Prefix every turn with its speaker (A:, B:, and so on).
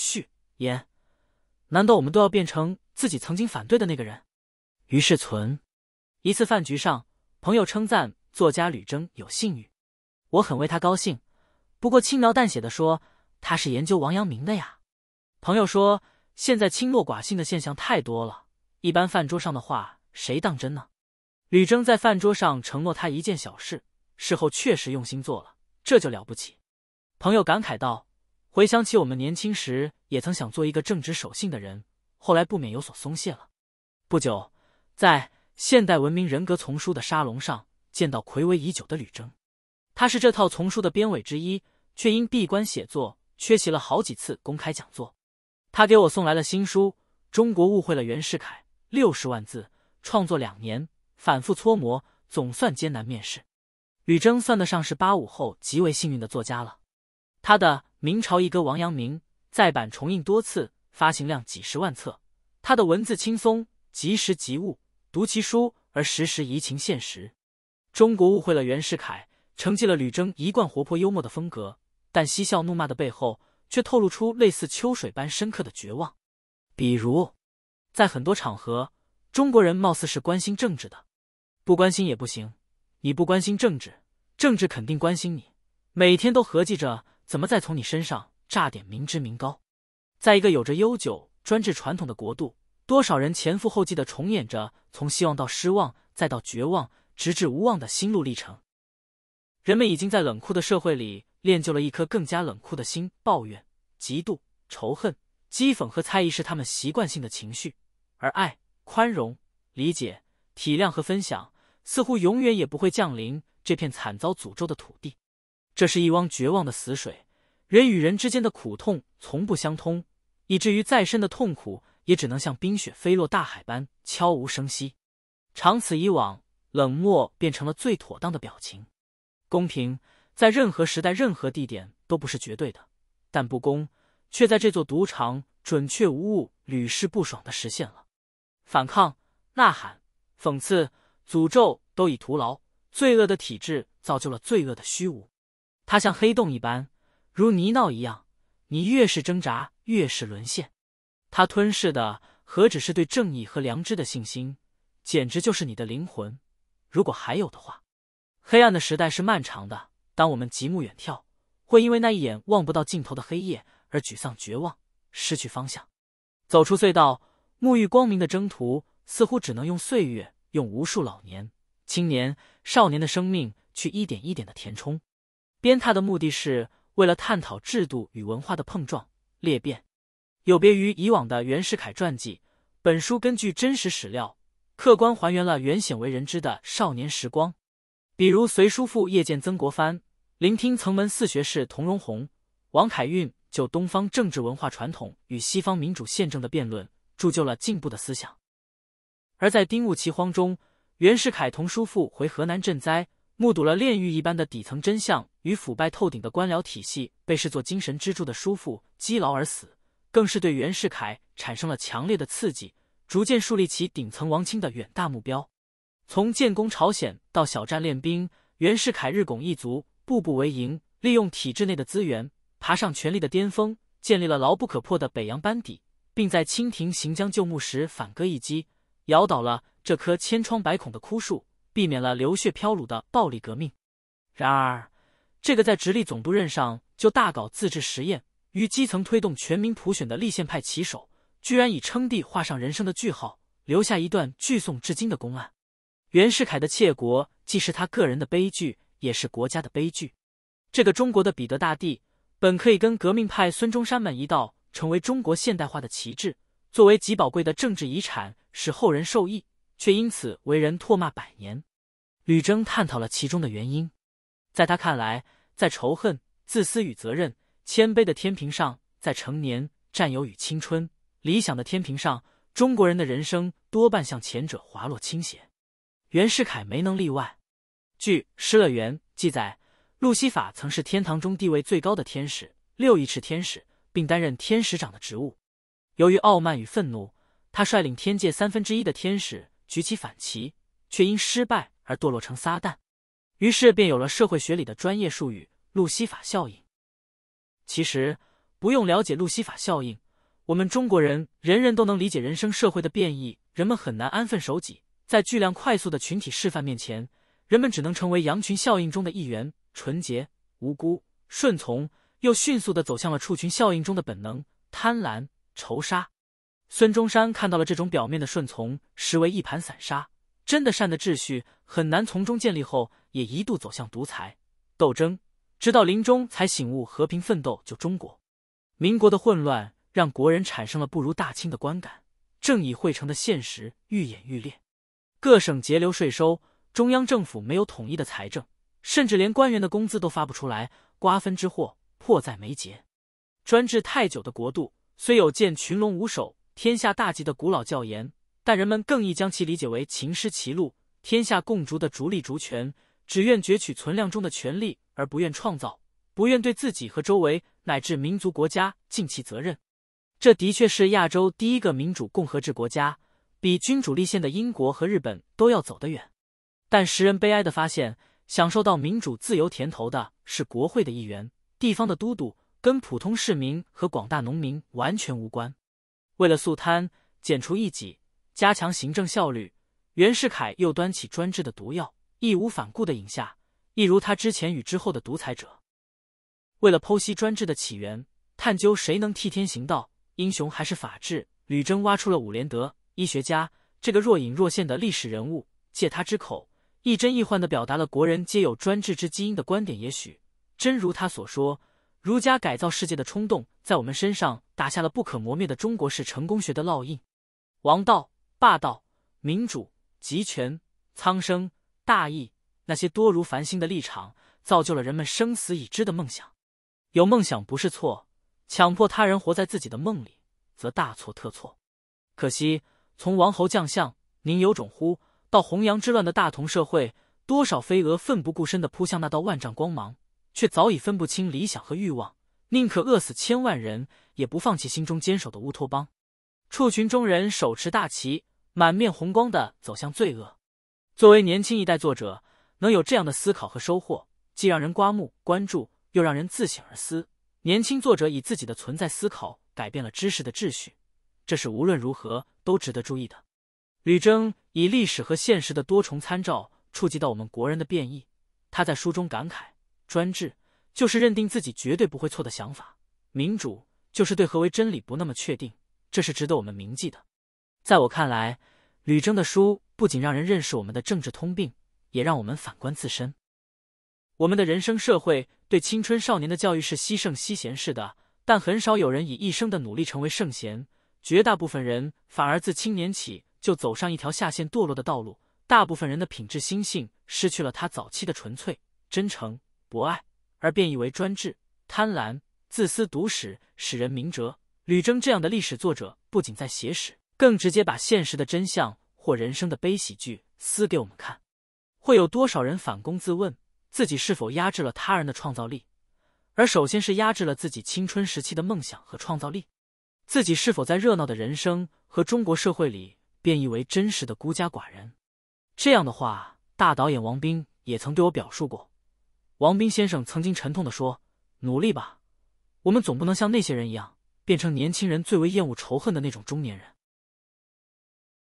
A: 续言，难道我们都要变成自己曾经反对的那个人？于是存一次饭局上，朋友称赞作家吕征有信誉，我很为他高兴。不过轻描淡写的说，他是研究王阳明的呀。朋友说，现在轻诺寡信的现象太多了，一般饭桌上的话，谁当真呢？吕征在饭桌上承诺他一件小事，事后确实用心做了，这就了不起。朋友感慨道。回想起我们年轻时，也曾想做一个正直守信的人，后来不免有所松懈了。不久，在现代文明人格丛书的沙龙上，见到魁违已久的吕征，他是这套丛书的编委之一，却因闭关写作缺席了好几次公开讲座。他给我送来了新书《中国误会了袁世凯》，六十万字，创作两年，反复搓磨，总算艰难面世。吕征算得上是八五后极为幸运的作家了，他的。明朝一哥王阳明再版重印多次，发行量几十万册。他的文字轻松，即时即物，读其书而时时移情现实。中国误会了袁世凯，承继了吕征一贯活泼幽默的风格，但嬉笑怒骂的背后却透露出类似秋水般深刻的绝望。比如，在很多场合，中国人貌似是关心政治的，不关心也不行。你不关心政治，政治肯定关心你，每天都合计着。怎么再从你身上榨点民脂民膏？在一个有着悠久专制传统的国度，多少人前赴后继的重演着从希望到失望，再到绝望，直至无望的心路历程。人们已经在冷酷的社会里练就了一颗更加冷酷的心，抱怨、嫉妒、仇恨、讥讽和猜疑是他们习惯性的情绪，而爱、宽容、理解、体谅和分享似乎永远也不会降临这片惨遭诅咒的土地。这是一汪绝望的死水，人与人之间的苦痛从不相通，以至于再深的痛苦也只能像冰雪飞落大海般悄无声息。长此以往，冷漠变成了最妥当的表情。公平在任何时代、任何地点都不是绝对的，但不公却在这座赌场准确无误、屡试不爽地实现了。反抗、呐喊、讽刺、诅咒都已徒劳，罪恶的体制造就了罪恶的虚无。它像黑洞一般，如泥淖一样，你越是挣扎，越是沦陷。它吞噬的何止是对正义和良知的信心，简直就是你的灵魂，如果还有的话。黑暗的时代是漫长的，当我们极目远眺，会因为那一眼望不到尽头的黑夜而沮丧、绝望，失去方向。走出隧道，沐浴光明的征途，似乎只能用岁月、用无数老年、青年、少年的生命去一点一点的填充。鞭挞的目的是为了探讨制度与文化的碰撞裂变。有别于以往的袁世凯传记，本书根据真实史料，客观还原了原鲜为人知的少年时光。比如随叔父夜见曾国藩，聆听曾门四学士童荣鸿、王凯运就东方政治文化传统与西方民主宪政的辩论，铸就了进步的思想。而在丁戊奇荒中，袁世凯同叔父回河南赈灾，目睹了炼狱一般的底层真相。与腐败透顶的官僚体系被视作精神支柱的叔父积劳而死，更是对袁世凯产生了强烈的刺激，逐渐树立起顶层王亲的远大目标。从建功朝鲜到小站练兵，袁世凯日拱一卒，步步为营，利用体制内的资源爬上权力的巅峰，建立了牢不可破的北洋班底，并在清廷行将就木时反戈一击，摇倒了这棵千疮百孔的枯树，避免了流血飘橹的暴力革命。然而。这个在直隶总督任上就大搞自治实验、于基层推动全民普选的立宪派旗手，居然以称帝画上人生的句号，留下一段聚送至今的公案。袁世凯的窃国，既是他个人的悲剧，也是国家的悲剧。这个中国的彼得大帝，本可以跟革命派孙中山们一道，成为中国现代化的旗帜，作为极宝贵的政治遗产，使后人受益，却因此为人唾骂百年。吕征探讨了其中的原因。在他看来，在仇恨、自私与责任、谦卑的天平上，在成年、占有与青春、理想的天平上，中国人的人生多半向前者滑落倾斜。袁世凯没能例外。据《失乐园》记载，路西法曾是天堂中地位最高的天使——六翼翅天使，并担任天使长的职务。由于傲慢与愤怒，他率领天界三分之一的天使举起反旗，却因失败而堕落成撒旦。于是便有了社会学里的专业术语“路西法效应”。其实不用了解路西法效应，我们中国人人人都能理解人生社会的变异。人们很难安分守己，在巨量快速的群体示范面前，人们只能成为羊群效应中的一员，纯洁、无辜、顺从，又迅速的走向了畜群效应中的本能——贪婪、仇杀。孙中山看到了这种表面的顺从，实为一盘散沙。真的善的秩序很难从中建立，后也一度走向独裁斗争，直到临终才醒悟和平奋斗救中国。民国的混乱让国人产生了不如大清的观感，正义会成的现实愈演愈烈。各省截留税收，中央政府没有统一的财政，甚至连官员的工资都发不出来，瓜分之祸迫在眉睫。专制太久的国度，虽有见群龙无首，天下大吉的古老教言。但人们更易将其理解为“秦师齐路，天下共逐”的逐利逐权，只愿攫取存量中的权力，而不愿创造，不愿对自己和周围乃至民族国家尽其责任。这的确是亚洲第一个民主共和制国家，比君主立宪的英国和日本都要走得远。但时人悲哀的发现，享受到民主自由甜头的是国会的议员、地方的都督，跟普通市民和广大农民完全无关。为了肃贪、减除异己。加强行政效率，袁世凯又端起专制的毒药，义无反顾的饮下，一如他之前与之后的独裁者。为了剖析专制的起源，探究谁能替天行道，英雄还是法治，吕征挖出了伍连德，医学家这个若隐若现的历史人物，借他之口，亦真亦幻的表达了国人皆有专制之基因的观点。也许真如他所说，儒家改造世界的冲动，在我们身上打下了不可磨灭的中国式成功学的烙印。王道。霸道、民主、集权、苍生、大义，那些多如繁星的立场，造就了人们生死已知的梦想。有梦想不是错，强迫他人活在自己的梦里，则大错特错。可惜，从王侯将相宁有种乎到弘扬之乱的大同社会，多少飞蛾奋不顾身的扑向那道万丈光芒，却早已分不清理想和欲望，宁可饿死千万人，也不放弃心中坚守的乌托邦。畜群中人手持大旗，满面红光的走向罪恶。作为年轻一代作者，能有这样的思考和收获，既让人刮目关注，又让人自省而思。年轻作者以自己的存在思考，改变了知识的秩序，这是无论如何都值得注意的。吕征以历史和现实的多重参照，触及到我们国人的变异。他在书中感慨：专制就是认定自己绝对不会错的想法，民主就是对何为真理不那么确定。这是值得我们铭记的。在我看来，吕征的书不仅让人认识我们的政治通病，也让我们反观自身。我们的人生社会对青春少年的教育是惜圣惜贤式的，但很少有人以一生的努力成为圣贤，绝大部分人反而自青年起就走上一条下线堕落的道路。大部分人的品质心性失去了他早期的纯粹、真诚、博爱，而变异为专制、贪婪、自私、独使，使人明哲。吕征这样的历史作者，不仅在写史，更直接把现实的真相或人生的悲喜剧撕给我们看。会有多少人反躬自问，自己是否压制了他人的创造力，而首先是压制了自己青春时期的梦想和创造力？自己是否在热闹的人生和中国社会里变异为真实的孤家寡人？这样的话，大导演王兵也曾对我表述过。王兵先生曾经沉痛地说：“努力吧，我们总不能像那些人一样。”变成年轻人最为厌恶、仇恨的那种中年人。